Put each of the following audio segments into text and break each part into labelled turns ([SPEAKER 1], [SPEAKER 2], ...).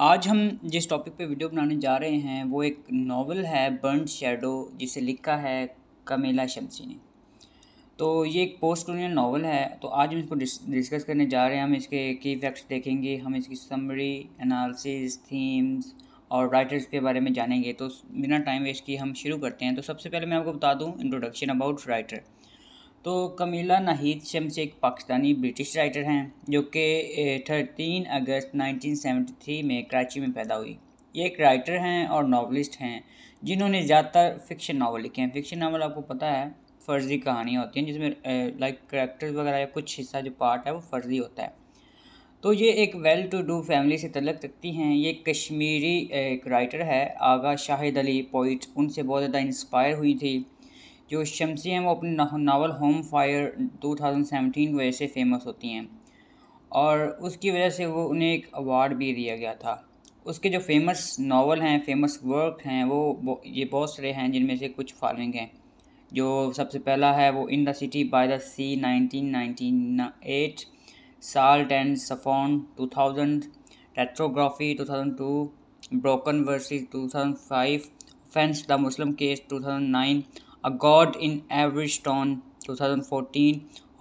[SPEAKER 1] आज हम जिस टॉपिक पे वीडियो बनाने जा रहे हैं वो एक नावल है बर्न शेडो जिसे लिखा है कमेला शमसी ने तो ये एक पोस्ट कॉलोनियल नावल है तो आज हम इसको डिस्कस करने जा रहे हैं हम इसके की फैक्ट्स देखेंगे हम इसकी समरी एनालिसिस थीम्स और राइटर्स के बारे में जानेंगे तो बिना टाइम वेस्ट किए हम शुरू करते हैं तो सबसे पहले मैं आपको बता दूं इंट्रोडक्शन अबाउट राइटर तो कमीला नाहिद शम्स एक पाकिस्तानी ब्रिटिश राइटर हैं जो कि थर्टीन अगस्त 1973 में कराची में पैदा हुई ये एक राइटर हैं और नावलिस्ट हैं जिन्होंने ज़्यादातर फिक्शन नावल लिखे हैं फिक्शन नावल आपको पता है फ़र्ज़ी कहानियाँ होती हैं जिसमें लाइक करेक्टर्स वगैरह या कुछ हिस्सा जो पार्ट है वो फ़र्ज़ी होता है तो ये एक वेल टू डू फैमिली से तलक रखती हैं ये कश्मीरी एक राइटर है आगा शाहिद अली पोइट उनसे बहुत ज़्यादा इंस्पायर हुई थी जो शमसी हैं वो अपने नावल होम फायर 2017 की वजह से फेमस होती हैं और उसकी वजह से वो उन्हें एक अवार्ड भी दिया गया था उसके जो फेमस नावल हैं फेमस वर्क हैं वो ये बहुत सारे हैं जिनमें से कुछ फॉलोइंग हैं जो सबसे पहला है वो in the city by the sea nineteen eight salt and saffron two thousand retrography two thousand two broken verses two thousand five fence the Muslim case two thousand nine a god in every stone two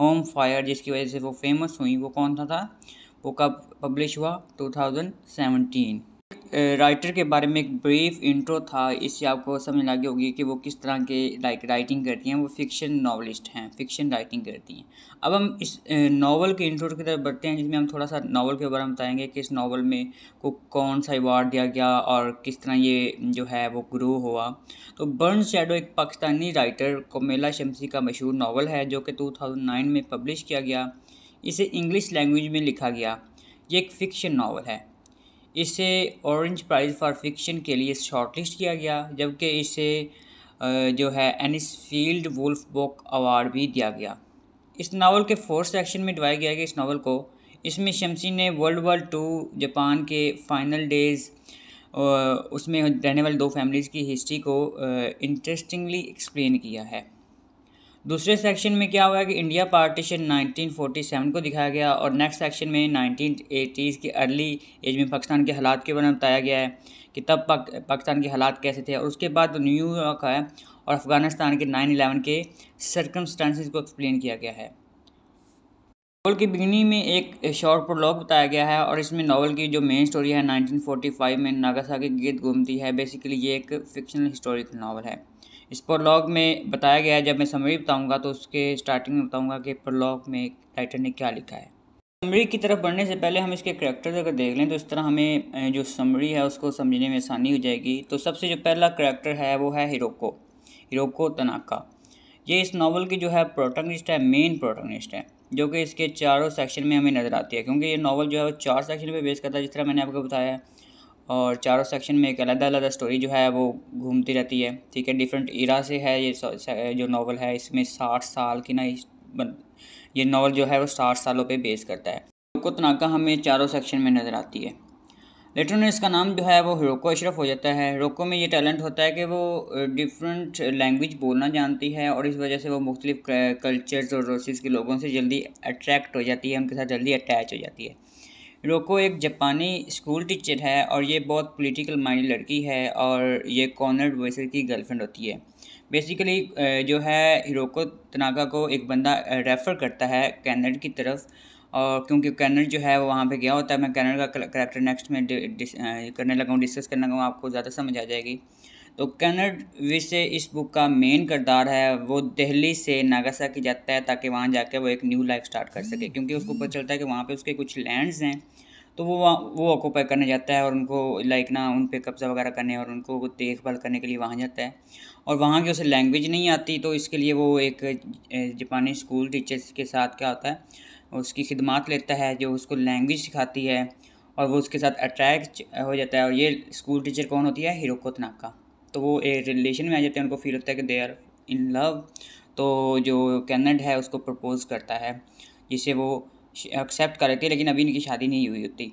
[SPEAKER 1] home fire जिसकी वजह से वो famous हुई वो कौन सा था वो कब पब्लिश हुआ 2017 राइटर के बारे में एक ब्रीफ इंट्रो था इससे आपको समझ लगी होगी कि वो किस तरह के लाइक राइटिंग करती हैं वो फिक्शन नावलिस्ट हैं फिक्शन राइटिंग करती हैं अब हम इस नावल के इंट्रो की तरफ बढ़ते हैं जिसमें हम थोड़ा सा नावल के बारे में बताएंगे कि इस नावल में को कौन सा अवार्ड दिया गया और किस तरह ये जो है वो ग्रो हुआ तो बर्न शेडो एक पाकिस्तानी राइटर कोमेला शमसी का मशहूर नावल है जो कि टू में पब्लिश किया गया इसे इंग्लिश लैंग्वेज में लिखा गया ये एक फ़िक्शन नावल है इसे ऑरेंज प्राइज़ फॉर फिक्शन के लिए शॉर्टलिस्ट किया गया जबकि इसे जो है एनिसफील्ड वुल्फ बुक अवार्ड भी दिया गया इस नावल के फोर्थ सेक्शन में डवाया गया इस नावल को इसमें शमसी ने वर्ल्ड वॉर टू जापान के फाइनल डेज़ उसमें रहने वाली दो फैमिलीज़ की हिस्ट्री को इंटरेस्टिंगली एक्सप्लेन किया है दूसरे सेक्शन में क्या हुआ कि इंडिया पार्टीशन 1947 को दिखाया गया और नेक्स्ट सेक्शन में एटीज़ की अर्ली एज में पाकिस्तान के हालात के बारे में बताया गया है कि तब पाक, पाकिस्तान के हालात कैसे थे और उसके बाद न्यूयॉर्क है और अफ़गानिस्तान के 9/11 के सर्कमस्टांसिस को एक्सप्लेन किया गया है नावल की बिगनी में एक शॉर्ट प्रोलॉग बताया गया है और इसमें नावल की जो मेन स्टोरी है 1945 में नागासाकी गीत घूमती है बेसिकली ये एक फिक्शनल हिस्टोरिकल नावल है इस प्रोलॉग में बताया गया है जब मैं समरी बताऊंगा तो उसके स्टार्टिंग में बताऊंगा कि प्रोलॉग में राइटर ने क्या लिखा है समरी की तरफ बढ़ने से पहले हम इसके करैक्टर अगर देख लें तो इस तरह हमें जो समरी है उसको समझने में आसानी हो जाएगी तो सबसे जो पहला करैक्टर है वो है हिरोको हिरोको तनाका ये इस नावल की जो है प्रोटगनिस्ट है मेन प्रोटगनिस्ट है जो कि इसके चारों सेक्शन में हमें नज़र आती है क्योंकि ये नावल जो है वो चार सेक्शन पे बेस करता है जिस तरह मैंने आपको बताया है और चारों सेक्शन में एक अलग अलग स्टोरी जो है वो घूमती रहती है ठीक है डिफरेंट इरा से है ये जो नावल है इसमें साठ साल की ना ये नावल जो है वो साठ सालों पर बेस करता है हिरोको तनाका हमें चारों सेक्शन में नज़र आती है लेटर ने इसका नाम जो है वो हिरोको अशरफ हो जाता है हिरोको में ये टैलेंट होता है कि वो डिफरेंट लैंग्वेज बोलना जानती है और इस वजह से वो मुख्तलिफ कल्चर्स और रोसेस के लोगों से जल्दी अट्रैक्ट हो जाती है उनके साथ जल्दी अटैच हो जाती है रोको एक जापानी स्कूल टीचर है और ये बहुत पॉलिटिकल माइंड लड़की है और ये कॉनर्ड वेसर की गर्लफ्रेंड होती है बेसिकली जो है हिरोको तनाका को एक बंदा रेफ़र करता है कैनड की तरफ और क्योंकि कैनड जो है वो वहाँ पे गया होता है मैं कैनड का करेक्टर नेक्स्ट में करने लगा हूँ डिस्कस करने लगा हूँ आपको ज़्यादा समझ आ जाएगी तो कन्नड विषय इस बुक का मेन किरदार है वो दिल्ली से नागासा की जाता है ताकि वहाँ जाकर वो एक न्यू लाइफ स्टार्ट कर सके क्योंकि उसको पता चलता है कि वहाँ पे उसके कुछ लैंड्स हैं तो वो वो ऑक्यूपाई करने जाता है और उनको लाइक ना उन पर कब्ज़ा वगैरह करने और उनको देखभाल करने के लिए वहाँ जाता है और वहाँ की उसे लैंग्वेज नहीं आती तो इसके लिए वो एक जापानी स्कूल टीचर्स के साथ क्या होता है उसकी खिदमात लेता है जो उसको लैंग्वेज सिखाती है और वो उसके साथ अट्रैक्ट हो जाता है और ये स्कूल टीचर कौन होती है हिरोको तनाका तो वो एक रिलेशन में आ जाते हैं उनको फील होता है कि दे आर इन लव तो जो कैनड है उसको प्रपोज़ करता है जिसे वो एक्सेप्ट कर लेती है लेकिन अभी इनकी शादी नहीं हुई होती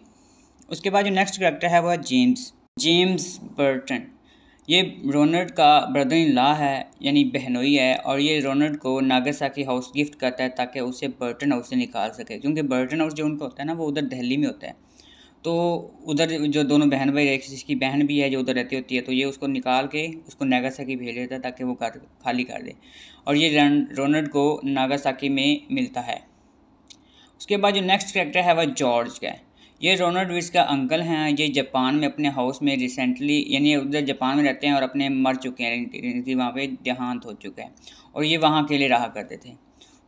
[SPEAKER 1] उसके बाद जो नेक्स्ट करेक्टर है वह जेम्स जेम्स बर्टन ये रोनर्ड का ब्रदर इन लॉ है यानी बहनोई है और ये रोनर्ड को नागरसा की हाउस गिफ्ट करता है ताकि उसे बर्टन हाउस से निकाल सके क्योंकि बर्टन हाउस जो उनका होता है ना वो उधर दिल्ली में होता है तो उधर जो दोनों बहन भाई जिसकी बहन भी है जो उधर रहती होती है तो ये उसको निकाल के उसको नागासाकी भेज देता है ताकि वो कर खाली कर दे और ये रोनल्ड को नागासाकी में मिलता है उसके बाद जो नेक्स्ट करेक्टर है वह जॉर्ज का है ये रोनल्ड विस का अंकल हैं ये जापान में अपने हाउस में रिसेंटली यानी उधर जापान में रहते हैं और अपने मर चुके हैं वहाँ पर देहांत हो चुका है और ये वहाँ अकेले रहा करते थे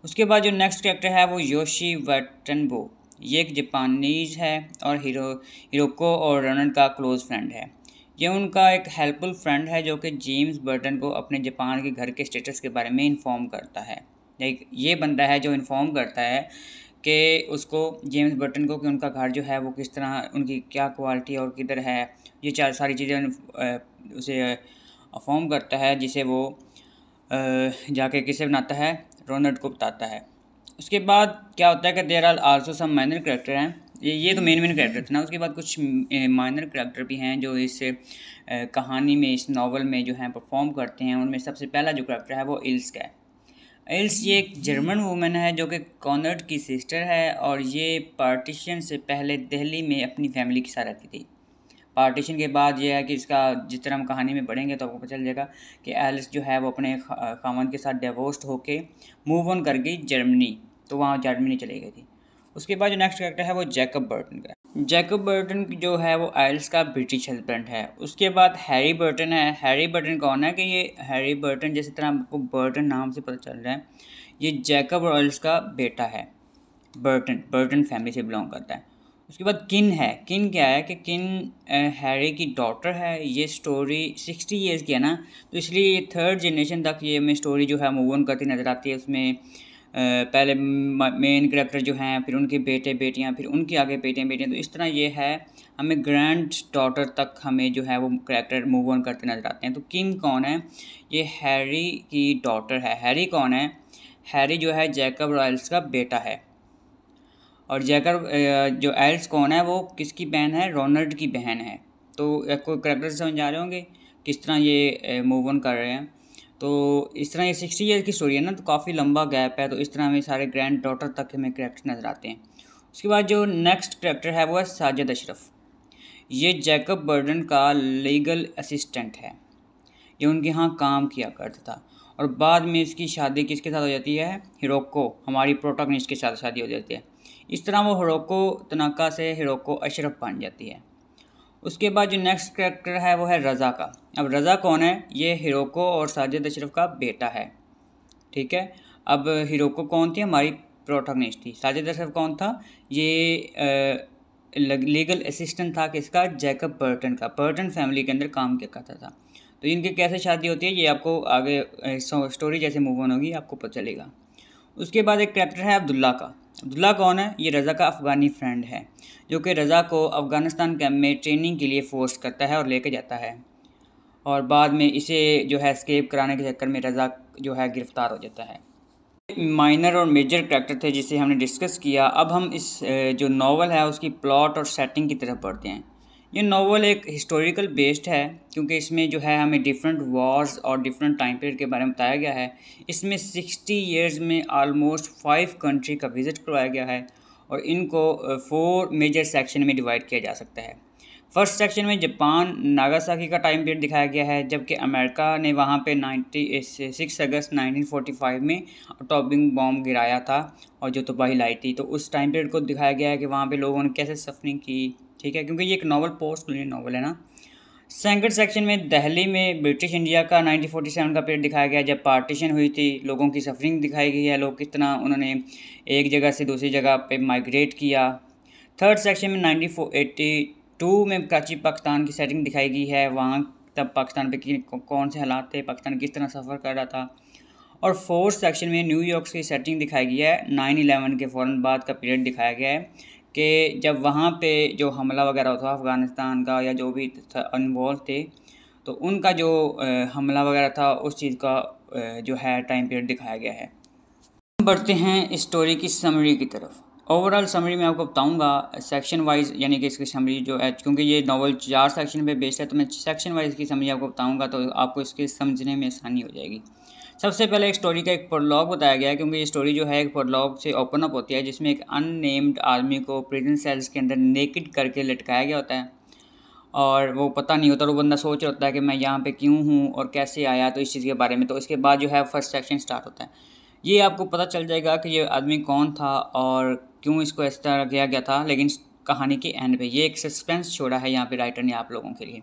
[SPEAKER 1] उसके बाद जो नेक्स्ट करेक्टर है वो योशी वटनबो ये एक जापानीज है और हीरो हिरोको और रनन का क्लोज़ फ्रेंड है ये उनका एक हेल्पफुल फ्रेंड है जो कि जेम्स बर्टन को अपने जापान के घर के स्टेटस के बारे में इन्फॉर्म करता है लाइक ये बंदा है जो इन्फॉर्म करता है कि उसको जेम्स बर्टन को कि उनका घर जो है वो किस तरह उनकी क्या क्वालिटी और किधर है ये चार सारी चीज़ें उसे अफॉर्म करता है जिसे वो जाके किसे बनाता है रोनल्ड को बताता है उसके बाद क्या होता है कि there are also some minor character हैं ये ये तो मेन मेन करेक्टर थे ना उसके बाद कुछ माइनर करेक्टर भी हैं जो इस कहानी में इस नावल में जो हैं परफॉर्म करते हैं उनमें सबसे पहला जो करेक्टर है वो इल्स का है एल्स ये एक जर्मन वूमेन है जो कि कॉनर्ड की सिस्टर है और ये पार्टीशन से पहले दिल्ली में अपनी फैमिली के साथ रहती थी पार्टीशन के बाद ये है कि इसका जिस तरह हम कहानी में पढ़ेंगे तो आपको पता चल जाएगा कि एल्स जो है वो अपने खामन के साथ डिवोर्स होके मूव ऑन कर गई जर्मनी तो वहाँ जर्मनी चली गई थी उसके बाद जो नेक्स्ट कैरेक्टर है वो जैकब बर्टन का जैकब बर्टन जो है वो आयल्स का ब्रिटिश हेल्पेंट है उसके बाद हैरी बर्टन है हैरी बर्टन कौन है कि ये हैरी बर्टन जैसे तरह आपको बर्टन नाम से पता चल रहा है ये जैकब और आयल्स का बेटा है बर्टन बर्टन फैमिली से बिलोंग करता है उसके बाद किन है किन क्या है कि किन हैरी की डॉटर है ये स्टोरी सिक्सटी ईयर्स की है ना तो इसलिए ये थर्ड जनरेशन तक ये हमें स्टोरी जो है मूव ऑन करती नज़र आती है उसमें पहले मेन करेक्टर जो हैं फिर उनके बेटे बेटियां फिर उनके आगे बेटे बेटियां तो इस तरह ये है हमें ग्रैंड डॉटर तक हमें जो है वो करेक्टर मूव ऑन करते नज़र आते हैं तो किंग कौन है ये हैरी की डॉटर है हैरी कौन है हैरी जो है जैकब रॉयल्स का बेटा है और जैकब जो एल्स कौन है वो किसकी बहन है रोनल्ड की बहन है तो कोई करेक्टर समझ रहे होंगे किस तरह ये मूव ऑन कर रहे हैं तो इस तरह ये सिक्सटी ईयर की स्टोरी है ना तो काफ़ी लंबा गैप है तो इस तरह हमें सारे ग्रैंड डॉटर तक हमें करेक्टर नज़र आते हैं उसके बाद जो नेक्स्ट करेक्टर है वो है साजिद अशरफ ये जैकब बर्डन का लीगल असिस्टेंट है ये उनके यहाँ काम किया करता था और बाद में इसकी शादी किसके साथ हो जाती है हिरोको हमारी प्रोटोकनिस्ट के साथ शादी हो जाती है इस तरह वो हिरोको तनाका से हिरोको अशरफ बन जाती है उसके बाद जो नेक्स्ट करेक्टर है वो है रज़ा का अब रज़ा कौन है ये हिरोको और साजिद अशरफ का बेटा है ठीक है अब हिरोको कौन थी हमारी प्रोटोगनिस्ट थी साजिद अशरफ कौन था ये लीगल असिस्टेंट था किसका जैकब पर्टन का पर्टन फैमिली के अंदर काम किया करता था तो इनके कैसे शादी होती है ये आपको आगे स्टोरी जैसे मूव ऑन होगी आपको पता चलेगा उसके बाद एक करैक्टर है अब्दुल्ला का अब्दुल्ला कौन है ये रज़ा का अफ़गानी फ्रेंड है जो कि रज़ा को अफ़गानिस्तान कैम्प में ट्रेनिंग के लिए फ़ोर्स करता है और लेके जाता है और बाद में इसे जो है स्केप कराने के चक्कर में रज़ा जो है गिरफ़्तार हो जाता है माइनर और मेजर करैक्टर थे जिसे हमने डिस्कस किया अब हम इस जो नावल है उसकी प्लॉट और सेटिंग की तरफ बढ़ते हैं ये नावल एक हिस्टोरिकल बेस्ड है क्योंकि इसमें जो है हमें डिफरेंट वॉर्स और डिफरेंट टाइम पीरियड के बारे में बताया गया है इसमें सिक्सटी ईयर्स में आलमोस्ट फाइव कंट्री का विज़िट करवाया गया है और इनको फोर मेजर सेक्शन में डिवाइड किया जा सकता है फर्स्ट सेक्शन में जापान नागासाकी का टाइम पीरियड दिखाया गया है जबकि अमेरिका ने वहाँ पे नाइनटी सिक्स अगस्त 1945 में टॉपिंग बॉम्ब गिराया था और जो तबाही लाई थी तो उस टाइम पीरियड को दिखाया गया है कि वहाँ पे लोगों ने कैसे सफरिंग की ठीक है क्योंकि ये एक नावल पोस्ट कॉलोनियल नावल है ना सेकंड सेक्शन में दहली में ब्रिटिश इंडिया का 1947 का पीरियड दिखाया गया जब पार्टीशन हुई थी लोगों की सफरिंग दिखाई गई है लोग कितना उन्होंने एक जगह से दूसरी जगह पे माइग्रेट किया थर्ड सेक्शन में 1982 में कराची पाकिस्तान की सेटिंग दिखाई गई है वहाँ तब पाकिस्तान पे कौन से हालात थे पाकिस्तान किस तरह सफ़र कर रहा था और फोर्थ सेक्शन में न्यूयॉर्क की सेटिंग दिखाई गई है नाइन इलेवन के फ़ौर बाद का पीरियड दिखाया गया है कि जब वहाँ पे जो हमला वगैरह था अफ़गानिस्तान का या जो भी इन्वॉल्व थे तो उनका जो हमला वगैरह था उस चीज़ का जो है टाइम पीरियड दिखाया गया है हम बढ़ते हैं स्टोरी की समरी की तरफ ओवरऑल समरी मैं आपको बताऊंगा सेक्शन वाइज यानी कि इसकी समरी जो है क्योंकि ये नावल चार सेक्शन पे बेस्ड है तो मैं सेक्शन वाइज की समरी आपको बताऊंगा तो आपको इसके समझने में आसानी हो जाएगी सबसे पहले एक स्टोरी का एक प्रोलॉग बताया गया क्योंकि ये स्टोरी जो है एक प्रोलॉग से ओपन अप होती है जिसमें एक अननेम्ड आदमी को प्रिजन सेल्स के अंदर नेकिड करके लटकाया गया होता है और वो पता नहीं होता वो बंदा सोच रहा होता है कि मैं यहाँ पे क्यों हूँ और कैसे आया तो इस चीज़ के बारे में तो इसके बाद जो है फर्स्ट सेक्शन स्टार्ट होता है ये आपको पता चल जाएगा कि ये आदमी कौन था और क्यों इसको इस तरह किया गया था लेकिन कहानी के एंड पे ये एक सस्पेंस छोड़ा है यहाँ पे राइटर ने आप लोगों के लिए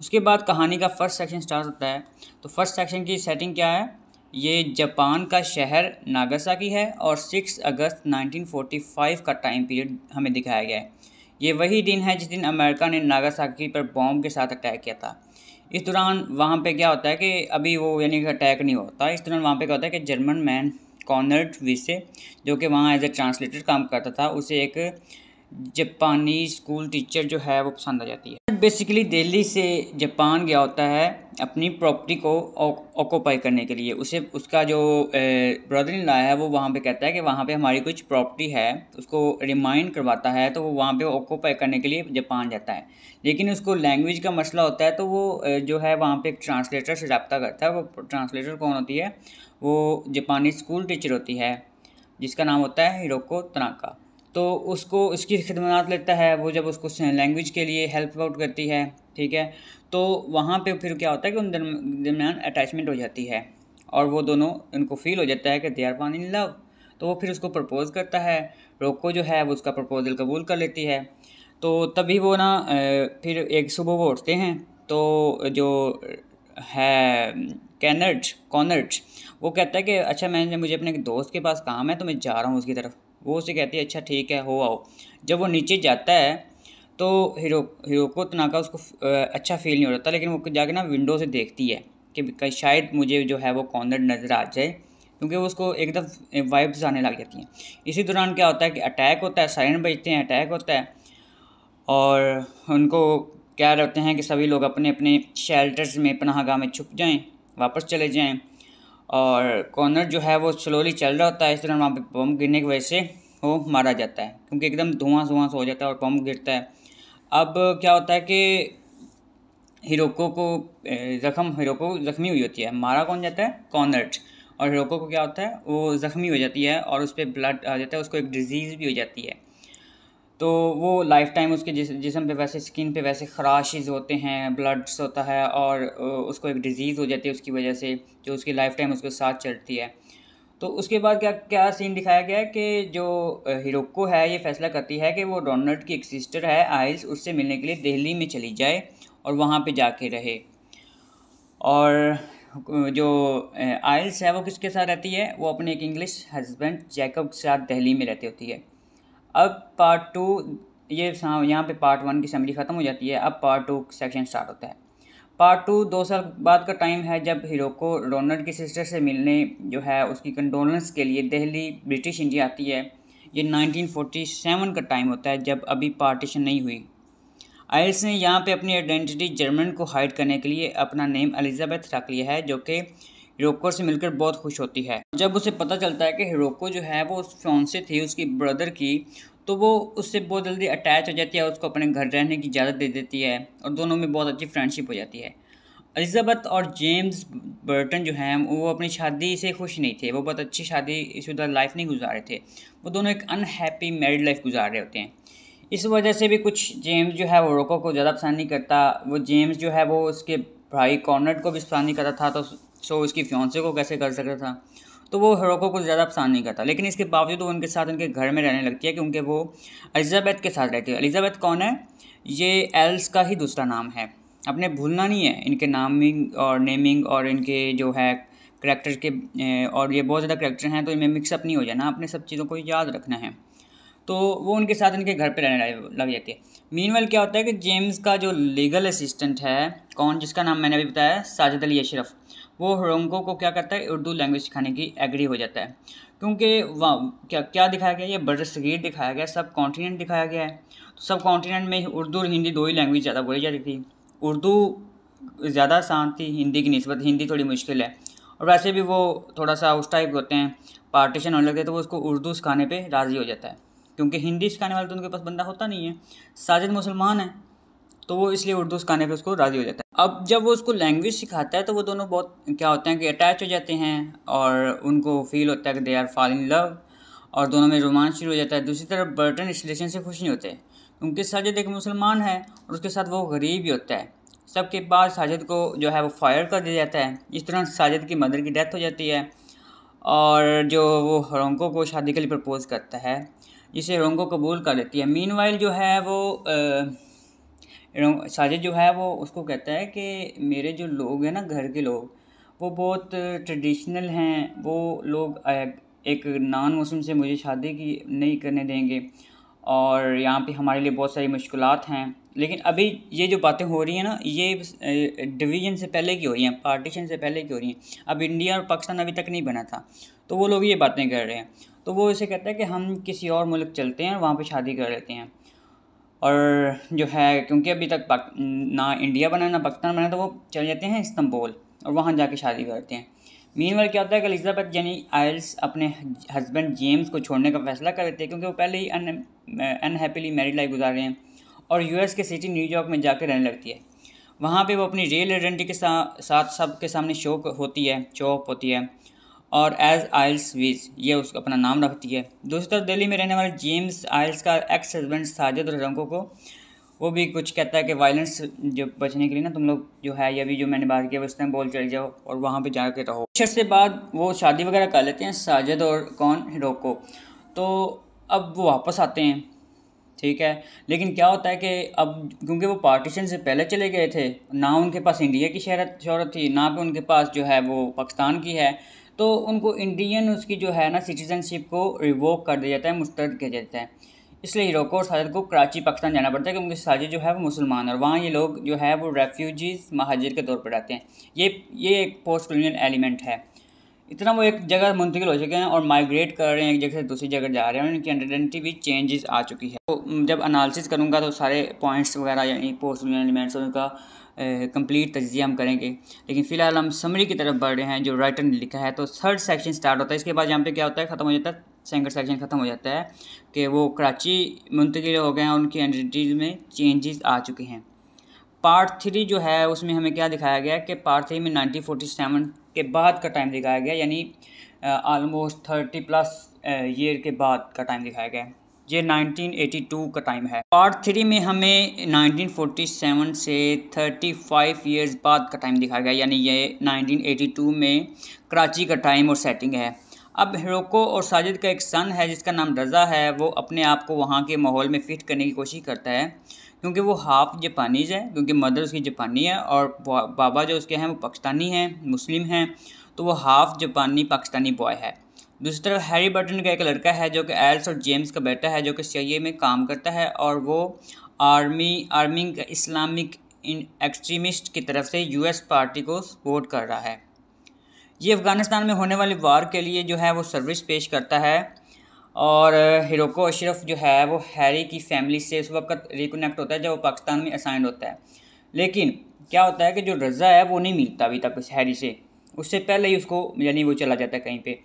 [SPEAKER 1] उसके बाद कहानी का फर्स्ट सेक्शन स्टार्ट होता है तो फर्स्ट सेक्शन की सेटिंग क्या है ये जापान का शहर नागासाकी है और सिक्स अगस्त 1945 का टाइम पीरियड हमें दिखाया गया है ये वही दिन है जिस दिन अमेरिका ने नागासाकी पर बॉम्ब के साथ अटैक किया था इस दौरान वहाँ पे क्या होता है कि अभी वो यानी अटैक नहीं होता इस दौरान वहाँ पे क्या होता है कि जर्मन मैन कॉनर्ड विसे जो कि वहाँ एज ए ट्रांसलेटर काम करता था उसे एक जापानी स्कूल टीचर जो है वो पसंद आ जाती है बेसिकली दिल्ली से जापान गया होता है अपनी प्रॉपर्टी को ऑक्यूपाई करने के लिए उसे उसका जो ब्रदर इन लॉ है वो वहाँ पे कहता है कि वहाँ पे हमारी कुछ प्रॉपर्टी है उसको रिमाइंड करवाता है तो वो वहाँ पे ऑक्यूपाई करने के लिए जापान जाता है लेकिन उसको लैंग्वेज का मसला होता है तो वो जो है वहाँ पे एक ट्रांसलेटर से रबता करता है वो ट्रांसलेटर कौन होती है वो जापानी स्कूल टीचर होती है जिसका नाम होता है हिरोको तनाका तो उसको उसकी खिदमत लेता है वो जब उसको लैंग्वेज के लिए हेल्प आउट करती है ठीक है तो वहाँ पे फिर क्या होता है कि उन दरमियान अटैचमेंट हो जाती है और वो दोनों उनको फील हो जाता है कि they are one in love तो वो फिर उसको प्रपोज़ करता है रोको जो है वो उसका प्रपोज़ल कबूल कर लेती है तो तभी वो ना फिर एक सुबह वो उठते हैं तो जो है कैनर्ट कॉनर्ट वो कहता है कि अच्छा मैंने मुझे अपने दोस्त के पास काम है तो मैं जा रहा हूँ उसकी तरफ वो उसे कहती है अच्छा ठीक है हो आओ जब वो नीचे जाता है तो हीरो हिरो को का उसको अच्छा फील नहीं हो रहा लेकिन वो जाके ना विंडो से देखती है कि शायद मुझे जो है वो कॉर्नर नज़र आ जाए क्योंकि वो उसको एकदम वाइब्स आने लग जाती हैं इसी दौरान क्या होता है कि अटैक होता है साइरन बजते हैं अटैक होता है और उनको क्या रहते हैं कि सभी लोग अपने अपने शेल्टर्स में पनाहगाह में छुप जाएं वापस चले जाएं और कॉर्नर जो है वो स्लोली चल रहा होता है इस दौरान वहाँ पर पम्प गिरने की वजह से वो मारा जाता है क्योंकि एकदम धुआं धुआं हो जाता है और पम्प गिरता है अब क्या होता है कि हिरोको को जख्म हिरोको जख्मी हुई होती है मारा कौन जाता है कॉर्नर्ट और हिरोको को क्या होता है वो जख्मी हो जाती है और उस पर ब्लड आ जाता है उसको एक डिजीज़ भी हो जाती है तो वो लाइफ टाइम उसके जिस जिसम पे वैसे स्किन पे वैसे खराशेज़ होते हैं ब्लड्स होता है और उसको एक डिज़ीज़ हो जाती है उसकी वजह से जो उसकी लाइफ टाइम उसके साथ चलती है तो उसके बाद क्या क्या सीन दिखाया गया है कि जो हिरोको है ये फैसला करती है कि वो डोनल्ड की एक सिस्टर है आइल्स उससे मिलने के लिए दिल्ली में चली जाए और वहाँ पर जाके रहे और जो आइल्स है वो किसके साथ रहती है वो अपने एक इंग्लिश हस्बैंड जैकब के साथ दिल्ली में रहती होती है अब पार्ट टू ये यहाँ पे पार्ट वन की समरी ख़त्म हो जाती है अब पार्ट टू सेक्शन स्टार्ट होता है पार्ट टू दो साल बाद का टाइम है जब हीरो को रोनर की सिस्टर से मिलने जो है उसकी कंडोलेंस के लिए दिल्ली ब्रिटिश इंडिया आती है ये 1947 का टाइम होता है जब अभी पार्टीशन नहीं हुई आयल्स ने यहाँ पे अपनी आइडेंटिटी जर्मन को हाइड करने के लिए अपना नेम एलिजाबेथ रख लिया है जो कि हिरोको से मिलकर बहुत खुश होती है जब उसे पता चलता है कि हिरोको जो है वो उस फोन से थी उसकी ब्रदर की तो वो उससे बहुत जल्दी अटैच हो जाती है उसको अपने घर रहने की इजाज़त दे देती है और दोनों में बहुत अच्छी फ्रेंडशिप हो जाती है एलिजाबेथ और जेम्स बर्टन जो हैं वो अपनी शादी से खुश नहीं थे वो बहुत अच्छी शादी शुदा लाइफ नहीं गुजार रहे थे वो दोनों एक अनहैप्पी मैरिड लाइफ गुजार रहे होते हैं इस वजह से भी कुछ जेम्स जो है वो रोको को ज़्यादा पसंद नहीं करता वो जेम्स जो है वो उसके भाई कॉर्नर को भी पसंद नहीं करता था तो सो उसकी फ्योंसे को कैसे कर सकता था तो वो हरोको को ज़्यादा पसंद नहीं करता लेकिन इसके बावजूद वो उनके साथ उनके घर में रहने लगती है क्योंकि वो एलिजाबैथ के साथ रहती है एलिजाबैथ कौन है ये एल्स का ही दूसरा नाम है अपने भूलना नहीं है इनके नामिंग और नेमिंग और इनके जो है करेक्टर के और ये बहुत ज़्यादा करेक्टर हैं तो इनमें मिक्सअप नहीं हो जाना अपने सब चीज़ों को याद रखना है तो वो उनके साथ इनके घर पे रहने लग जाती है मीन क्या होता है कि जेम्स का जो लीगल असिस्टेंट है कौन जिसका नाम मैंने अभी बताया साजिद अली अशरफ वो रोंगो को क्या करता है उर्दू लैंग्वेज सिखाने की एग्री हो जाता है क्योंकि वहाँ क्या क्या दिखाया गया ये बड़ा सगीर दिखाया गया सब कॉन्टीनेंट दिखाया गया है तो सब कॉन्टीनेंट में उर्दू और हिंदी दो ही लैंग्वेज ज़्यादा बोली जाती थी उर्दू ज़्यादा आसान थी हिंदी की नस्बत हिंदी थोड़ी मुश्किल है और वैसे भी वो थोड़ा सा उस टाइप होते हैं पार्टीशन होने लगते हैं तो वो उसको उर्दू सिखाने पर राज़ी हो जाता है क्योंकि हिंदी सिखाने वाले तो उनके पास बंदा होता नहीं है साजिद मुसलमान है तो वो इसलिए उर्दू सिखाने पर उसको राज़ी हो जाता है अब जब वो उसको लैंग्वेज सिखाता है तो वो दोनों बहुत क्या होते हैं कि अटैच हो जाते हैं और उनको फील होता है कि they are fall in love और दोनों में रोमांस शुरू हो जाता है दूसरी तरफ बर्टन इस रिलेशन से खुश नहीं होते क्योंकि साजिद एक मुसलमान है और उसके साथ वो गरीब ही होता है सबके बाद साजिद को जो है वो फायर कर दिया जाता है इस तरह साजिद की मदर की डेथ हो जाती है और जो वो रोंको को शादी के लिए प्रपोज़ करता है जिसे रोंको कबूल कर लेती है मीन जो है वो आ, साजिद जो है वो उसको कहता है कि मेरे जो लोग हैं ना घर के लोग वो बहुत ट्रेडिशनल हैं वो लोग एक नान मुस्लिम से मुझे शादी की नहीं करने देंगे और यहाँ पे हमारे लिए बहुत सारी मुश्किल हैं लेकिन अभी ये जो बातें हो रही हैं ना ये डिवीजन से पहले की हो रही हैं पार्टीशन से पहले की हो रही हैं अब इंडिया और पाकिस्तान अभी तक नहीं बना था तो वो लोग ये बातें कर रहे हैं तो वो इसे कहता है कि हम किसी और मुल्क चलते हैं और वहाँ पर शादी कर लेते हैं और जो है क्योंकि अभी तक पक, ना इंडिया बना ना पाकिस्तान बना तो वो चले जाते हैं इस्तंबुल और वहाँ जाके शादी करते हैं मीन वाल क्या होता है कि एलिजाबैथ जेनी आयल्स अपने हस्बैंड जेम्स को छोड़ने का फैसला कर लेते हैं क्योंकि वो पहले ही अनहैप्पीली मैरिड लाइफ गुजार रहे हैं और यूएस के सिटी न्यूयॉर्क में जाकर रहने लगती है वहाँ पे वो अपनी रियल आइडेंटिटी के साथ साथ सबके सामने शोक होती है चौप होती है और एज आयल्स विज ये उसका अपना नाम रखती है दूसरी तरफ दिल्ली में रहने वाले जेम्स आयल्स का एक्स हस्बैंड साजिद रंगो को वो भी कुछ कहता है कि वायलेंस जो बचने के लिए ना तुम लोग जो है ये भी जो मैंने बात किया उस टाइम बोल चल जाओ और वहाँ पे जाके रहो शर्ट से बाद वो शादी वगैरह कर लेते हैं साजिद और कौन हिरोको तो अब वो वापस आते हैं ठीक है लेकिन क्या होता है कि अब क्योंकि वो पार्टीशन से पहले चले गए थे ना उनके पास इंडिया की शहरत शहरत थी ना भी उनके पास जो है वो पाकिस्तान की है तो उनको इंडियन उसकी जो है ना सिटीजनशिप को रिवोक कर दिया जाता है मुस्तरद किया जाता है इसलिए हीरो को और साजिद को कराची पाकिस्तान जाना पड़ता है क्योंकि साजिद जो है वो मुसलमान और वहाँ ये लोग जो है वो रेफ्यूजीज़ महाजिर के तौर पर रहते हैं ये ये एक पोस्ट कलोनियल एलिमेंट है इतना वो एक जगह मुंतकिल हो चुके हैं और माइग्रेट कर रहे हैं एक जगह से दूसरी जगह जा रहे हैं और इनकी आइडेंटिटी भी चेंजेस आ चुकी है तो जब अनालिस करूँगा तो सारे पॉइंट्स वगैरह यानी पोस्ट एलिमेंट्स उनका कंप्लीट तजिया हम करेंगे लेकिन फ़िलहाल हम समरी की तरफ बढ़ रहे हैं जो राइटर ने लिखा है तो थर्ड सेक्शन स्टार्ट होता है इसके बाद यहाँ पे क्या होता है ख़त्म हो जाता है सेंगर सेक्शन ख़त्म हो जाता है कि वो कराची मुंतकिल हो गए हैं उनकी आइडेंटिटीज में चेंजेस आ चुके हैं पार्ट थ्री जो है उसमें हमें क्या दिखाया गया कि पार्ट थ्री में नाइनटीन फोर्टी सेवन के बाद का टाइम दिखाया गया यानी आलमोस्ट थर्टी प्लस ईयर के बाद का टाइम दिखाया गया ये 1982 का टाइम है पार्ट थ्री में हमें 1947 से 35 इयर्स बाद का टाइम दिखाया गया यानी ये 1982 में कराची का टाइम और सेटिंग है अब हिरोको और साजिद का एक सन है जिसका नाम रज़ा है वो अपने आप को वहाँ के माहौल में फ़िट करने की कोशिश करता है क्योंकि वो हाफ़ जापानीज़ है क्योंकि मदर उसकी जापानी है और बाबा जो उसके हैं वो पाकिस्तानी हैं मुस्लिम हैं तो वो हाफ़ जापानी पाकिस्तानी बॉय है दूसरी तरफ हैरी बर्टन का एक लड़का है जो कि एल्स और जेम्स का बेटा है जो कि सी में काम करता है और वो आर्मी आर्मिंग इस्लामिक एक्सट्रीमिस्ट की तरफ से यूएस पार्टी को सपोर्ट कर रहा है ये अफ़गानिस्तान में होने वाली वार के लिए जो है वो सर्विस पेश करता है और हिरोको अशरफ जो है वो हैरी की फैमिली से उस वक्त रिकनेक्ट होता है जब वो पाकिस्तान में असाइन होता है लेकिन क्या होता है कि जो रज़ा है वो नहीं मिलता अभी तक उस हैरी से उससे पहले ही उसको यानी वो चला जाता है कहीं पर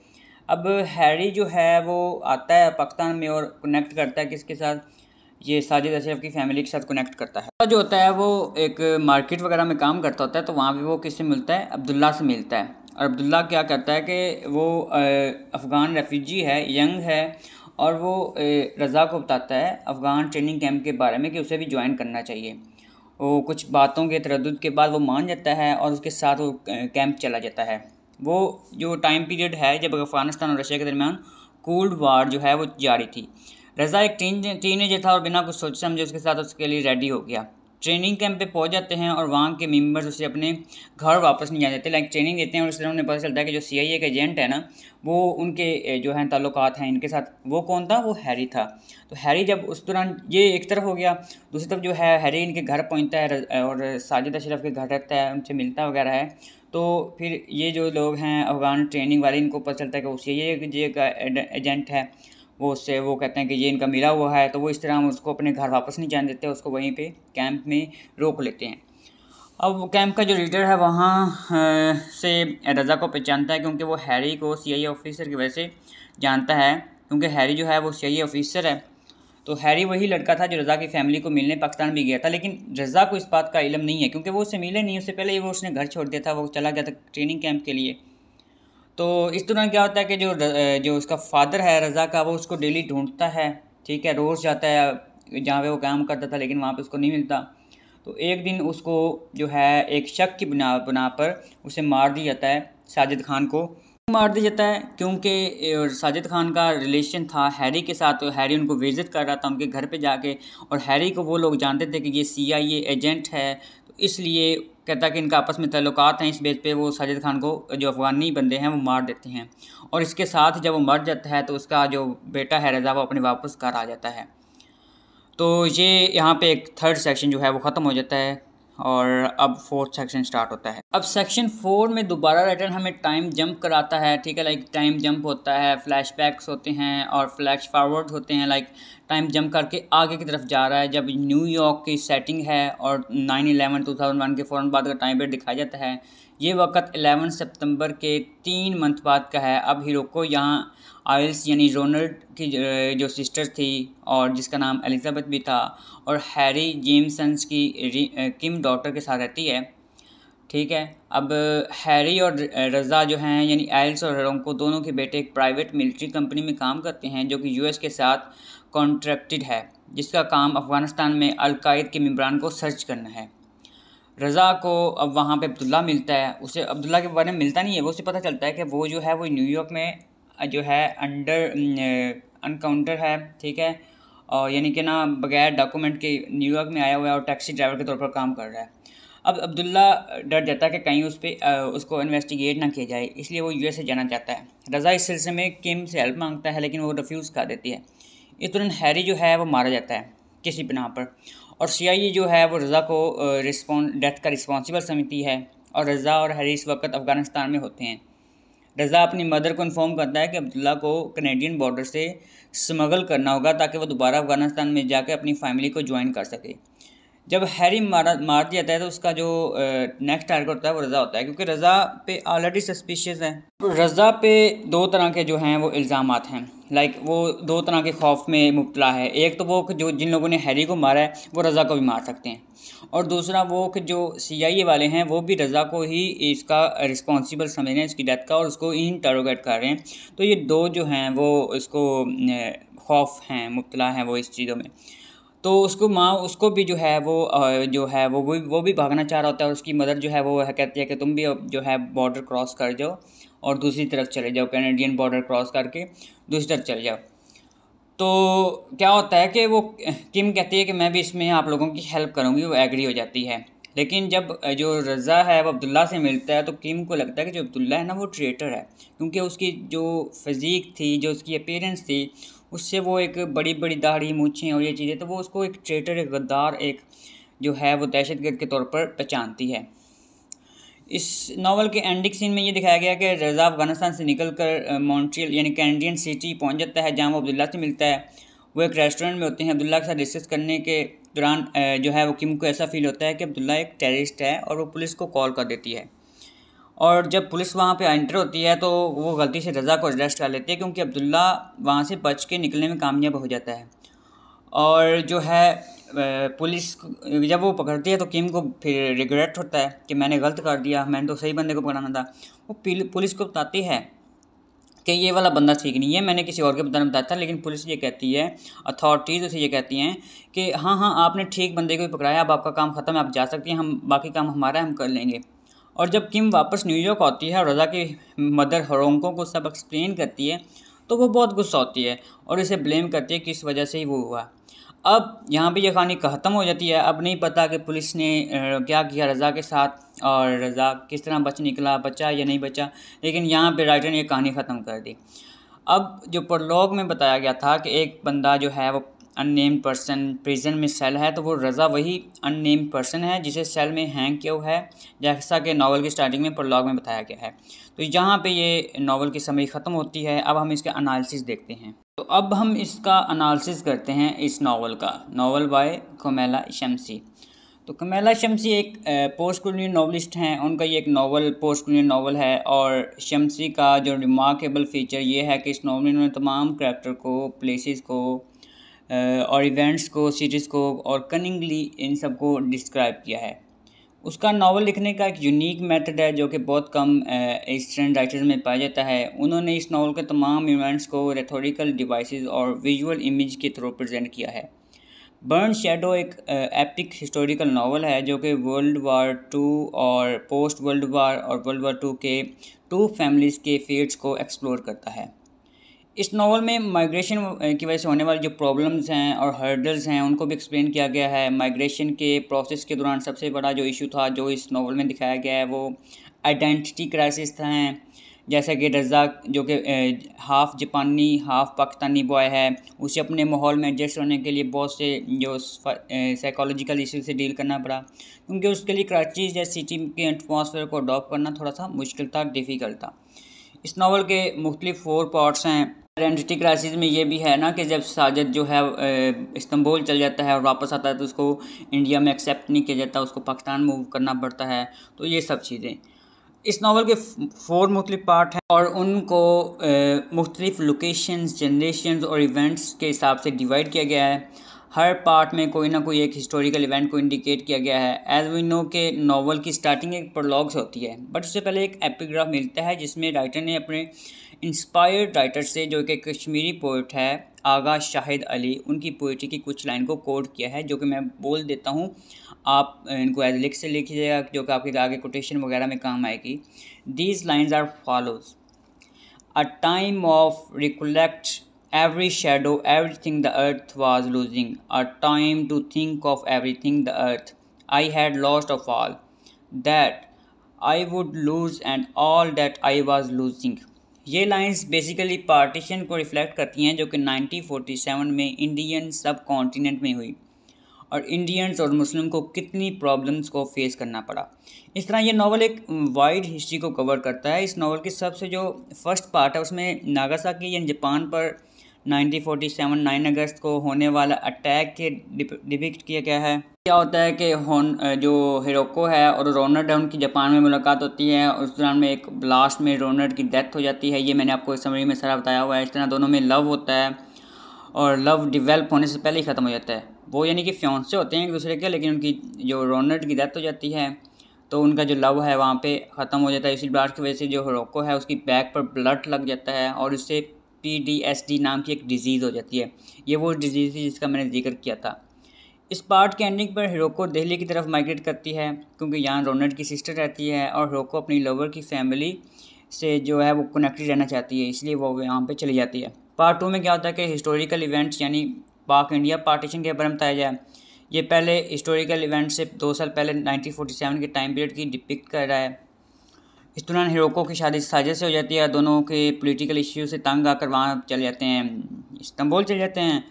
[SPEAKER 1] अब हैरी जो है वो आता है पाकिस्तान में और कनेक्ट करता है किसके साथ ये साजिद अशरफ की फैमिली के साथ कनेक्ट करता है जो होता है वो एक मार्केट वगैरह में काम करता होता है तो वहाँ पर वो किससे मिलता है अब्दुल्ला से मिलता है और अब्दुल्ला क्या करता है कि वो अफ़गान रेफ्यूजी है यंग है और वो रज़ा को बताता है अफ़गान ट्रेनिंग कैंप के बारे में कि उसे भी ज्वाइन करना चाहिए वो कुछ बातों के तरद के बाद वो मान जाता है और उसके साथ वो कैंप चला जाता है वो जो टाइम पीरियड है जब अफगानिस्तान और रशिया के दरमियान कोल्ड वार जो है वो जारी थी रज़ा एक टीन टीनेजर था और बिना कुछ सोचे समझे उसके साथ उसके लिए रेडी हो गया ट्रेनिंग कैंप पे पहुंच जाते हैं और वहाँ के मेंबर्स उसे अपने घर वापस नहीं जाते लाइक ट्रेनिंग देते हैं और उस दिन उन्हें पता चलता है कि जो सी आई ए का एजेंट है ना वो उनके जो है ताल्लुक हैं इनके साथ वो कौन था वो हैरी था तो हैरी जब उस दौरान ये एक तरफ हो गया दूसरी तरफ जो है हैरी इनके घर पहुँचता है और साजिद अशरफ के घर रहता है उनसे मिलता वगैरह है तो फिर ये जो लोग हैं अफगान ट्रेनिंग वाले इनको पता चलता है कि उससे ये ये का एजेंट है वो उससे वो कहते हैं कि ये इनका मिला हुआ है तो वो इस तरह हम उसको अपने घर वापस नहीं जाने देते उसको वहीं पे कैंप में रोक लेते हैं अब वो कैंप का जो लीडर है वहाँ से रज़ा को पहचानता है क्योंकि वो हैरी को सीआईए ऑफिसर की वजह से जानता है क्योंकि हैरी जो है वो सीआईए ऑफिसर है तो हैरी वही लड़का था जो रज़ा की फैमिली को मिलने पाकिस्तान भी गया था लेकिन रज़ा को इस बात का इलम नहीं है क्योंकि वो उससे मिले नहीं उससे पहले ही वो उसने घर छोड़ दिया था वो चला गया था ट्रेनिंग कैंप के लिए तो इस दौरान क्या होता है कि जो जो उसका फादर है रज़ा का वो उसको डेली ढूंढता है ठीक है रोज़ जाता है जहाँ पे वो काम करता था लेकिन वहाँ पे उसको नहीं मिलता तो एक दिन उसको जो है एक शक की बना बना पर उसे मार दिया जाता है साजिद खान को मार दिया जाता है क्योंकि साजिद खान का रिलेशन था हैरी के साथ तो हैरी उनको विजिट कर रहा था उनके घर पे जाके और हैरी को वो लोग जानते थे कि ये सीआईए एजेंट है तो इसलिए कहता कि इनका आपस में तल्लुक हैं इस बेस पे वो साजिद खान को जो अफगानी बंदे हैं वो मार देते हैं और इसके साथ जब वो मर जाता है तो उसका जो बेटा है रजा वो अपने वापस घर आ जाता है तो ये यहाँ पर एक थर्ड सेक्शन जो है वो ख़त्म हो जाता है और अब फोर्थ सेक्शन स्टार्ट होता है अब सेक्शन फोर में दोबारा रिटर्न हमें टाइम जंप कराता है ठीक है लाइक टाइम जंप होता है फ्लैशबैक्स होते हैं और फ्लैश फॉरवर्ड होते हैं लाइक टाइम जंप करके आगे की तरफ जा रहा है जब न्यूयॉर्क की सेटिंग है और nine eleven two thousand one के फ़ौर बाद का टाइम पर दिखाया जाता है ये वक्त 11 सितंबर के तीन मंथ बाद का है अब हीरो को यहाँ आयल्स यानी रोनल्ड की जो सिस्टर थी और जिसका नाम एलिजाबेथ भी था और हैरी जेम्सन्स की किम डॉटर के साथ रहती है ठीक है अब हैरी और रज़ा जो हैं यानी आयल्स और रोंको दोनों के बेटे एक प्राइवेट मिलिट्री कंपनी में काम करते हैं जो कि यूएस के साथ कॉन्ट्रैक्टेड है जिसका काम अफ़गानिस्तान में अलकायद के मम्बरान को सर्च करना है रज़ा को अब वहाँ पे अब्दुल्ला मिलता है उसे अब्दुल्ला के बारे में मिलता नहीं है वो उसे पता चलता है कि वो जो है वो न्यूयॉर्क में जो है अंडर अनकाउंटर है ठीक है और यानी कि ना बगैर डॉक्यूमेंट के न्यूयॉर्क में आया हुआ है और टैक्सी ड्राइवर के तौर पर काम कर रहा है अब अब्दुल्ला डर जाता है कि कहीं उस पर उसको इन्वेस्टिगेट ना किया जाए इसलिए वो यू से जाना चाहता है रज़ा इस सिलसिले में किम से हेल्प मांगता है लेकिन वो रिफ्यूज़ कर देती है इस दौरान हैरी जो है वो मारा जाता है किसी बिना पर और सीआईए e जो है वो रज़ा को रिस्पॉन् डेथ का रिस्पॉन्सिबल समझती है और रज़ा और हैरी इस वक्त अफ़गानिस्तान में होते हैं रज़ा अपनी मदर को इन्फॉर्म करता है कि अब्दुल्ला को कनेडियन बॉर्डर से स्मगल करना होगा ताकि वो दोबारा अफ़गानिस्तान में जाकर अपनी फैमिली को ज्वाइन कर सके जब हैरी मारा मार दिया जाता है तो उसका जो नेक्स्ट टारगेट होता है वो रज़ा होता है क्योंकि रज़ा पे ऑलरेडी सस्पिशियस है रज़ा पे दो तरह के जो हैं वो इल्ज़ाम हैं लाइक वो दो तरह के खौफ में मुबतला है एक तो वो जो जिन लोगों ने हैरी को मारा है वो रज़ा को भी मार सकते हैं और दूसरा वो कि जो सी वाले हैं वो भी रज़ा को ही इसका रिस्पॉन्सिबल समझ रहे हैं इसकी डेथ का और उसको इंटरोगेट कर रहे हैं तो ये दो जो हैं वो इसको खौफ हैं मुबतला हैं वो इस चीज़ों में तो उसको माँ उसको भी जो है वो जो है वो वो भी भागना चाह रहा होता है और उसकी मदर जो है वो कहती है कि तुम भी जो है बॉर्डर क्रॉस कर जाओ और दूसरी तरफ चले जाओ कैनेडियन बॉर्डर क्रॉस करके दूसरी तरफ चले जाओ तो क्या होता है कि वो किम कहती है कि मैं भी इसमें आप लोगों की हेल्प करूँगी वो एग्री हो जाती है लेकिन जब जो रज़ा है वो अब्दुल्ला से मिलता है तो किम को लगता है कि जो अब्दुल्ला है ना वो ट्रेटर है क्योंकि उसकी जो फिज़ीक थी जो उसकी अपेयरेंस थी उससे वो एक बड़ी बड़ी दाढ़ी मूछें और ये चीज़ें तो वो उसको एक ट्रेटर एक गद्दार एक जो है वो दहशत गर्द के तौर पर पहचानती है इस नावल के एंडिंग सीन में ये दिखाया गया कि रजा अफगानिस्तान से निकल कर मॉन्ट्रियल यानी कैनेडियन सिटी पहुंच जाता है जहाँ वो अब्दुल्ला से मिलता है वो एक रेस्टोरेंट में होते हैं अब्दुल्ला के साथ डिस्कस करने के दौरान जो है वो किम को ऐसा फील होता है कि अब्दुल्ला एक टेररिस्ट है और वो पुलिस को कॉल कर देती है और जब पुलिस वहाँ पे एंटर होती है तो वो गलती से रज़ा को अरेस्ट कर लेती है क्योंकि अब्दुल्ला वहाँ से बच के निकलने में कामयाब हो जाता है और जो है पुलिस जब वो पकड़ती है तो किम को फिर रिग्रेट होता है कि मैंने गलत कर दिया मैंने तो सही बंदे को पकड़ाना था वो पुलिस को बताती है कि ये वाला बंदा ठीक नहीं है मैंने किसी और के बताने बताया था लेकिन पुलिस ये कहती है अथॉरिटीज़ उसे ये कहती हैं कि हाँ हाँ आपने ठीक बंदे को ही पकड़ाया अब आपका काम ख़त्म है आप जा सकती हैं हम बाकी काम हमारा है हम कर लेंगे और जब किम वापस न्यूयॉर्क आती है और रज़ा की मदर हरोंको को सब एक्सप्लेन करती है तो वो बहुत गुस्सा होती है और इसे ब्लेम करती है कि इस वजह से ही वो हुआ अब यहाँ पे ये कहानी ख़त्म हो जाती है अब नहीं पता कि पुलिस ने क्या किया रज़ा के साथ और रज़ा किस तरह बच निकला बचा या नहीं बचा लेकिन यहाँ पे राइटर ने ये कहानी ख़त्म कर दी अब जो प्रलोग में बताया गया था कि एक बंदा जो है वो अननेम पर्सन प्रिजन में सेल है तो वो रज़ा वही अननेम पर्सन है जिसे सेल में हैंग किया हुआ है जैसा कि नावल की स्टार्टिंग में प्रलॉग में बताया गया है तो यहाँ पे ये नावल की समय ख़त्म होती है अब हम इसके अनालिस देखते हैं तो अब हम इसका अनालिस करते हैं इस नावल का नावल बाय कोमेला शमसी तो कमेला शमसी एक पोस्ट कॉलोनियल नावलिस्ट हैं उनका ये एक नावल पोस्ट कॉलोनियल नावल है और शमसी का जो रिमार्केबल फीचर ये है कि इस नावल में उन्होंने तमाम करैक्टर को प्लेसेस को और इवेंट्स को सीरीज़ को और कनिंगली इन सब को डिस्क्राइब किया है उसका नावल लिखने का एक यूनिक मेथड है जो कि बहुत कम एस्टर्न राइटर्स में पाया जाता है उन्होंने इस नावल के तमाम इवेंट्स को रेथोरिकल डिवाइसेस और विजुअल इमेज के थ्रू प्रेजेंट किया है बर्न शेडो एक एपिक हिस्टोरिकल नावल है जो कि वर्ल्ड वार टू और पोस्ट वर्ल्ड वार और वर्ल्ड वार टू के टू फैमिलीज़ के फेट्स को एक्सप्लोर करता है इस नावल में माइग्रेशन की वजह से होने वाली जो प्रॉब्लम्स हैं और हर्डल्स हैं उनको भी एक्सप्लेन किया गया है माइग्रेशन के प्रोसेस के दौरान सबसे बड़ा जो इशू था जो इस नावल में दिखाया गया है वो आइडेंटिटी क्राइसिस था जैसा कि रज़ाक जो कि हाफ़ जापानी हाफ़ पाकिस्तानी बॉय है उसे अपने माहौल में एडजस्ट होने के लिए बहुत से जो साइकोलॉजिकल इशू से डील करना पड़ा क्योंकि उसके लिए कराची जैसे सिटी के एटमोसफेयर को अडॉप्ट करना थोड़ा सा मुश्किल था डिफ़िकल्ट था इस नावल के मुख्तलिफ फोर पार्ट्स हैं आइडेंटिटी क्राइसिस में ये भी है ना कि जब साजिद जो है इस्तंबुल चल जाता है और वापस आता है तो उसको इंडिया में एक्सेप्ट नहीं किया जाता उसको पाकिस्तान मूव करना पड़ता है तो ये सब चीज़ें इस नावल के फोर मुख्तु पार्ट हैं और उनको मुख्तलिफ लोकेशंस जनरेशन और इवेंट्स के हिसाब से डिवाइड किया गया है हर पार्ट में कोई ना कोई एक हिस्टोरिकल इवेंट को इंडिकेट किया गया है एज वी नो के नावल की स्टार्टिंग एक प्रोलॉग्स होती है बट उससे पहले एक एपिग्राफ मिलता है जिसमें राइटर ने अपने इंस्पायर्ड राइटर से जो कि कश्मीरी पोइट है आगा शाहिद अली उनकी पोइट्री की कुछ लाइन को कोड किया है जो कि मैं बोल देता हूँ आप इनको एज लिख से लिखिएगा जो कि आपके आगे कोटेशन वगैरह में काम आएगी these lines are follows a time of recollect every shadow everything the earth was losing a time to think of everything the earth I had lost of all that I would lose and all that I was losing ये lines basically partition को reflect करती हैं जो कि 1947 में Indian सब continent में हुई और इंडियंस और मुस्लिम को कितनी प्रॉब्लम्स को फेस करना पड़ा इस तरह ये नावल एक वाइड हिस्ट्री को कवर करता है इस नावल की सबसे जो फर्स्ट पार्ट है उसमें नागासाकी यानी जापान पर 1947 नाइन अगस्त को होने वाला अटैक के डिपिक्ट किया गया है क्या होता है कि होन जो हिरोको है और रोनर है उनकी जापान में मुलाकात होती है उस दौरान में एक ब्लास्ट में रोनर की डेथ हो जाती है ये मैंने आपको इस समय में सारा बताया हुआ है इस तरह दोनों में लव होता है और लव डिवेल्प होने से पहले ही ख़त्म हो जाता है वो यानी कि फ्योन से होते हैं एक दूसरे के लेकिन उनकी जो रोनर की डेथ हो जाती है तो उनका जो लव है वहाँ पे ख़त्म हो जाता है इसी ब्लास्ट की वजह से जो हिरोको है उसकी बैक पर ब्लड लग जाता है और उससे पी नाम की एक डिजीज़ हो जाती है ये वो डिजीज़ थी जिसका मैंने जिक्र किया था इस पार्ट के एंडिंग पर हिरोको दिल्ली की तरफ माइग्रेट करती है क्योंकि यहाँ रोनट की सिस्टर रहती है और हिरोको अपनी लवर की फैमिली से जो है वो कनेक्टेड रहना चाहती है इसलिए वो यहाँ पर चली जाती है पार्ट टू में क्या होता है कि हिस्टोरिकल इवेंट्स यानी पाक इंडिया पार्टीशन के बारे में बताया जाए ये पहले हिस्टोरिकल इवेंट से दो साल पहले 1947 के टाइम पीरियड की डिपिक्ट कर रहा है इस दौरान हिरोको की शादी साजिश से हो जाती है दोनों के पॉलिटिकल इश्यू से तंग आकर वहाँ चले जाते हैं इस्तंबुल चले जाते हैं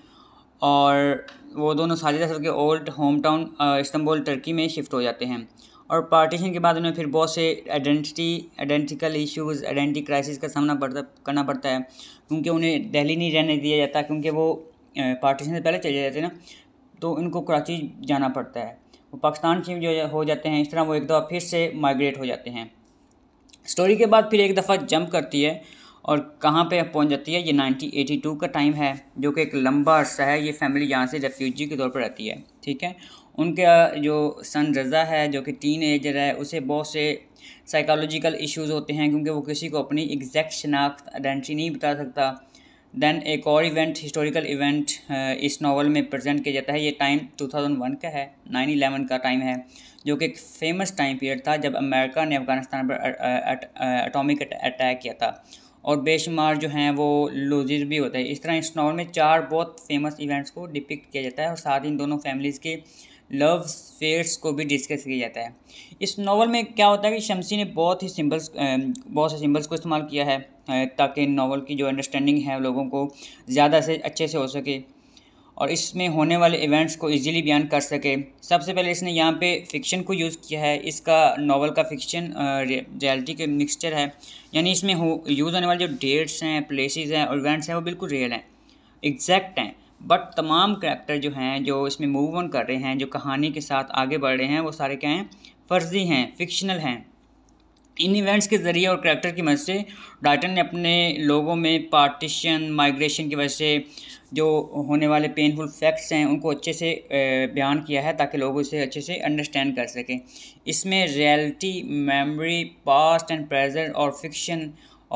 [SPEAKER 1] और वो दोनों साजिद असद के old home town Istanbul Turkey में शिफ्ट हो जाते हैं और पार्टीशन के बाद उन्हें फिर बहुत से identity identical issues identity crisis का सामना पड़ता करना पड़ता है क्योंकि उन्हें दिल्ली नहीं रहने दिया जाता क्योंकि वो पार्टीशन से पहले चले जाते हैं ना तो उनको कराची जाना पड़ता है वो पाकिस्तान से जो हो जाते हैं इस तरह वो एक दफ़ा फिर से माइग्रेट हो जाते हैं स्टोरी के बाद फिर एक दफ़ा जंप करती है और कहाँ पे पहुँच जाती है ये 1982 का टाइम है जो कि एक लंबा अरसा है ये फैमिली यहाँ से रेफ्यूजी के तौर पर रहती है ठीक है उनका जो सन रज़ा है जो कि टीन एजर है उसे बहुत से साइकोलॉजिकल इश्यूज़ होते हैं क्योंकि वो किसी को अपनी एग्जैक्ट शनाख्त आइडेंटिटी नहीं बता सकता दैन एक और इवेंट हिस्टोरिकल इवेंट इस नावल में प्रजेंट किया जाता है ये टाइम टू का है नाइन का टाइम है जो कि एक फेमस टाइम पीरियड था जब अमेरिका ने अफ़गानिस्तान पर अटोमिक अटैक किया था और बेशुमार जो हैं वो लूजेज भी होते हैं इस तरह इस नावल में चार बहुत फेमस इवेंट्स को डिपिक्ट किया जाता है और साथ ही इन दोनों फैमिलीज़ के लव फेयर्स को भी डिस्कस किया जाता है इस नावल में क्या होता है कि शमसी ने बहुत ही सिंबल्स बहुत से सिंबल्स को इस्तेमाल किया है ताकि नावल की जो अंडरस्टैंडिंग है लोगों को ज़्यादा से अच्छे से हो सके और इसमें होने वाले इवेंट्स को इजीली बयान कर सके सबसे पहले इसने यहाँ पे फिक्शन को यूज़ किया है इसका नावल का फिक्शन रियलिटी के मिक्सचर है यानी इसमें हो यूज़ होने वाले जो डेट्स हैं प्लेसेस हैं और इवेंट्स हैं वो बिल्कुल रियल हैं एग्जैक्ट हैं बट तमाम करेक्टर जो हैं जो इसमें मूव ऑन कर रहे हैं जो कहानी के साथ आगे बढ़ रहे हैं वो सारे क्या हैं फर्जी हैं फिक्शनल हैं इन इवेंट्स के ज़रिए और करैक्टर की मदद से डाइटन ने अपने लोगों में पार्टीशन माइग्रेशन की वजह से जो होने वाले पेनफुल फैक्ट्स हैं उनको अच्छे से बयान किया है ताकि लोग उसे अच्छे से अंडरस्टैंड कर सकें इसमें reality memory past and present और फिक्शन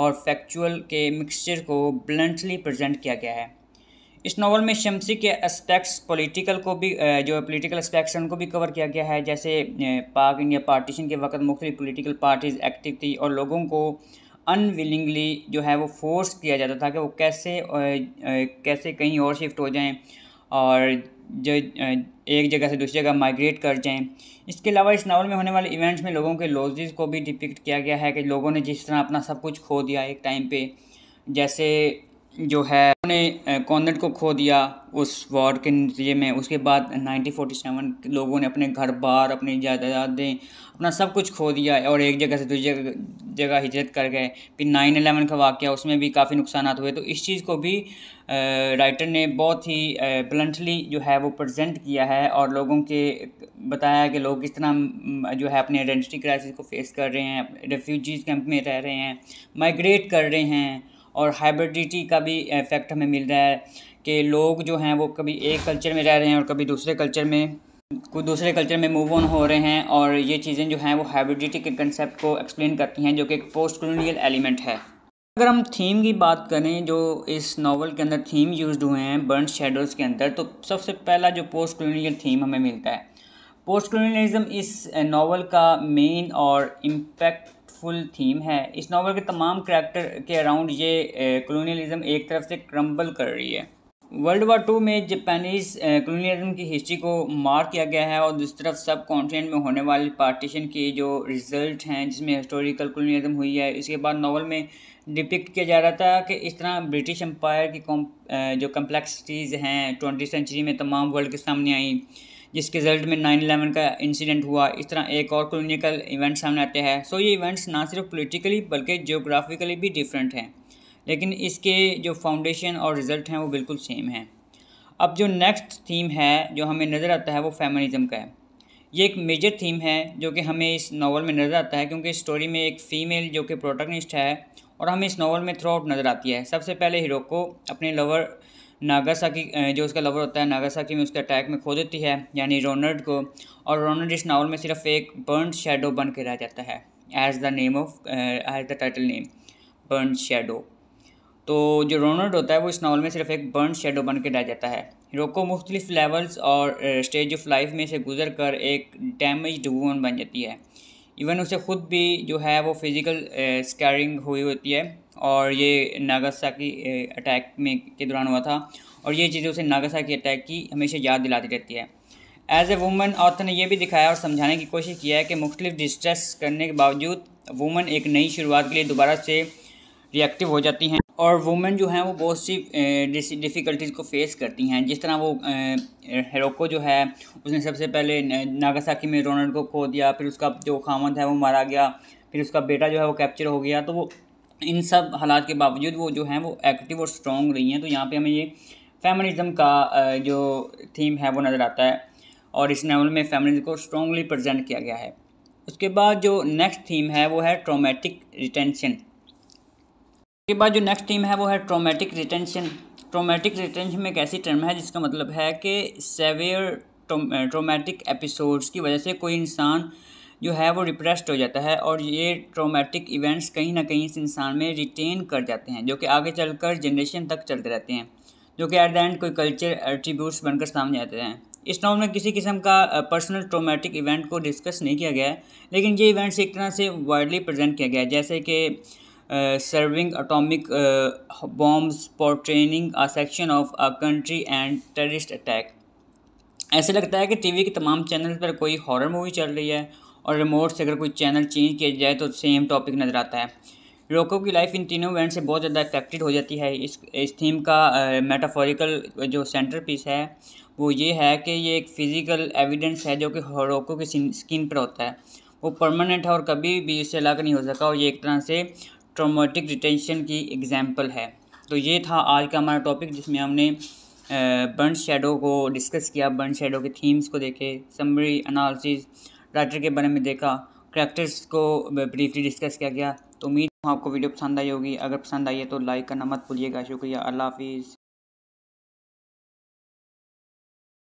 [SPEAKER 1] और फैक्चुअल के मिक्सचर को ब्लंटली प्रजेंट किया गया है इस नावल में शमसी के एस्पेक्ट्स पॉलिटिकल को भी जो पॉलिटिकल एस्पेक्ट्स हैं उनको भी कवर किया गया है जैसे पाक इंडिया पार्टीशन के वक्त मुख्य पॉलिटिकल पार्टीज़ एक्टिव थी और लोगों को अनविलिंगली जो है वो फोर्स किया जाता था कि वो कैसे कैसे कहीं और शिफ्ट हो जाएं और जो एक जगह से दूसरी जगह माइग्रेट कर जाएं इसके अलावा इस नावल में होने वाले इवेंट्स में लोगों के लॉजेज़ को भी डिपिक्ट किया गया है कि लोगों ने जिस तरह अपना सब कुछ खो दिया एक टाइम पे जैसे जो है उन्होंने कॉन्वेंट को खो दिया उस वॉर के नतीजे में उसके बाद 1947 लोगों ने अपने घर बार अपनी जायदादें अपना सब कुछ खो दिया और एक जगह से दूसरी जगह हिजरत कर गए फिर नाइन अलेवन का वाक़ उसमें भी काफ़ी नुकसान हुए तो इस चीज़ को भी राइटर ने बहुत ही ब्लंटली जो है वो प्रजेंट किया है और लोगों के बताया कि लोग किस तरह जो है अपने आइडेंटिटी क्राइसिस को फेस कर रहे हैं रेफ्यूजीज़ कैंप में रह रहे हैं माइग्रेट कर रहे हैं और हाइब्रिडिटी का भी इफ़ेक्ट हमें मिल रहा है कि लोग जो हैं वो कभी एक कल्चर में रह रहे हैं और कभी दूसरे कल्चर में कुछ दूसरे कल्चर में मूव ऑन हो रहे हैं और ये चीज़ें जो हैं वो हाइब्रिडिटी के कंसेप्ट को एक्सप्लेन करती हैं जो कि एक पोस्ट कॉलोनियल एलिमेंट है अगर हम थीम की बात करें जो इस नावल के अंदर थीम यूज हुए हैं बर्न शेडोज़ के अंदर तो सबसे पहला जो पोस्ट कॉलोनियल थीम हमें मिलता है पोस्ट कॉलोनियलिज्म इस नावल का मेन और इम्पैक्ट फुल थीम है इस नावल के तमाम करैक्टर के अराउंड ये कॉलोनियलिज्म एक तरफ से क्रम्बल कर रही है वर्ल्ड वार टू में जापानीज कॉलोनियलिज्म की हिस्ट्री को मार किया गया है और दूसरी तरफ सब कॉन्टिनेंट में होने वाले पार्टीशन के जो रिजल्ट हैं जिसमें हिस्टोरिकल कॉलोनियलिज्म हुई है इसके बाद नावल में डिपिक्ट किया जा रहा था कि इस तरह ब्रिटिश एम्पायर की जो कम्प्लेक्सिटीज़ हैं ट्वेंटी सेंचुरी में तमाम वर्ल्ड के सामने आई जिसके रिजल्ट में नाइन इलेवन का इंसिडेंट हुआ इस तरह एक और क्लिनिकल इवेंट सामने आते हैं सो ये इवेंट्स ना सिर्फ पोलिटिकली बल्कि जियोग्राफिकली भी डिफरेंट हैं लेकिन इसके जो फाउंडेशन और रिज़ल्ट हैं वो बिल्कुल सेम हैं अब जो नेक्स्ट थीम है जो हमें नज़र आता है वो फेमनिज़म का है ये एक मेजर थीम है जो कि हमें इस नावल में नज़र आता है क्योंकि स्टोरी में एक फ़ीमेल जो कि प्रोटोगनिस्ट है और हमें इस नावल में थ्रू आउट नज़र आती है सबसे पहले हीरो को अपने लवर नागासाकी जो उसका लवर होता है नागासाकी में उसके अटैक में खो देती है यानी रोनर्ड को और रोनर्ड इस नावल में सिर्फ एक बर्न शेडो बन के रह जाता है as the name of as the title name burn shadow तो जो रोनर्ड होता है वो इस नावल में सिर्फ एक बर्न शेडो बन के रह जाता है रोको मुख्तलिफ लेवल्स और स्टेज ऑफ लाइफ में से गुजर कर एक डैमेज वूमन बन जाती है इवन उसे ख़ुद भी जो है वो फिज़िकल स्कैरिंग हुई होती है और ये नागासाकी अटैक में के दौरान हुआ था और ये चीज़ें उसे नागासाकी अटैक की हमेशा याद दिलाती रहती है एज ए वुमन ऑथर ने यह भी दिखाया और समझाने की कोशिश किया है कि मुख्तलिफ डिस्ट्रेस करने के बावजूद वुमन एक नई शुरुआत के लिए दोबारा से रिएक्टिव हो जाती हैं और वुमेन जो हैं वो बहुत सी डिफ़िकल्टीज़ को फेस करती हैं जिस तरह वो हेरोको जो है उसने सबसे पहले नागासाकी में रोनल्ड को खो दिया फिर उसका जो खामद है वो मारा गया फिर उसका बेटा जो है वो कैप्चर हो गया तो वो इन सब हालात के बावजूद वो जो हैं वो एक्टिव और स्ट्रॉन्ग रही हैं तो यहाँ पे हमें ये फेमनिज़म का जो थीम है वो नज़र आता है और इस नावल में फैमिली को स्ट्रॉन्गली प्रजेंट किया गया है उसके बाद जो नेक्स्ट थीम है वो है ट्रोमेटिक रिटेंशन उसके बाद जो नेक्स्ट टीम है वो है ट्रोमेटिक रिटेंशन ट्रोमेटिक रिटेंशन में एक ऐसी टर्म है जिसका मतलब है कि सेवियर ट्रोमेटिक एपिसोड्स की वजह से कोई इंसान जो है वो रिप्रेस्ड हो जाता है और ये ट्रोमेटिक इवेंट्स कहीं ना कहीं इस इंसान में रिटेन कर जाते हैं जो कि आगे चलकर जनरेशन तक चलते रहते हैं जो कि एट द एंड कोई कल्चर एट्रीब्यूट्स बनकर सामने आते हैं इस नॉवल में किसी किस्म का पर्सनल ट्रोमेटिक इवेंट को डिस्कस नहीं किया गया है लेकिन ये इवेंट्स एक तरह से वाइडली प्रजेंट किया गया है जैसे कि serving atomic uh, bombs training a section of a country and terrorist attack ऐसे लगता है कि टीवी के तमाम चैनल पर कोई हॉरर मूवी चल रही है और रिमोट से अगर कोई चैनल चेंज किया जाए तो सेम टॉपिक नज़र आता है लोगों की लाइफ इन तीनों इवेंट से बहुत ज़्यादा अफेक्टेड हो जाती है इस इस थीम का मेटाफोरिकल uh, जो सेंटर पीस है वो ये है कि ये एक फिज़िकल एविडेंस है जो कि लोगों की स्किन पर होता है वो परमानेंट है और कभी भी इससे अलग नहीं हो सका और ये एक तरह से ट्रोमेटिक रिटेंशन की एग्ज़ाम्पल है तो ये था आज का हमारा टॉपिक जिसमें हमने बर्न शेडो को डिस्कस किया बर्न शेडो के थीम्स को देखे समरी अनालिस राइटर के बारे में देखा करैक्टर्स को ब्रीफली डिस्कस किया गया तो उम्मीद आपको वीडियो पसंद आई होगी अगर पसंद आई है तो लाइक करना मत भूलिएगा शुक्रिया अल्लाह हाफिज़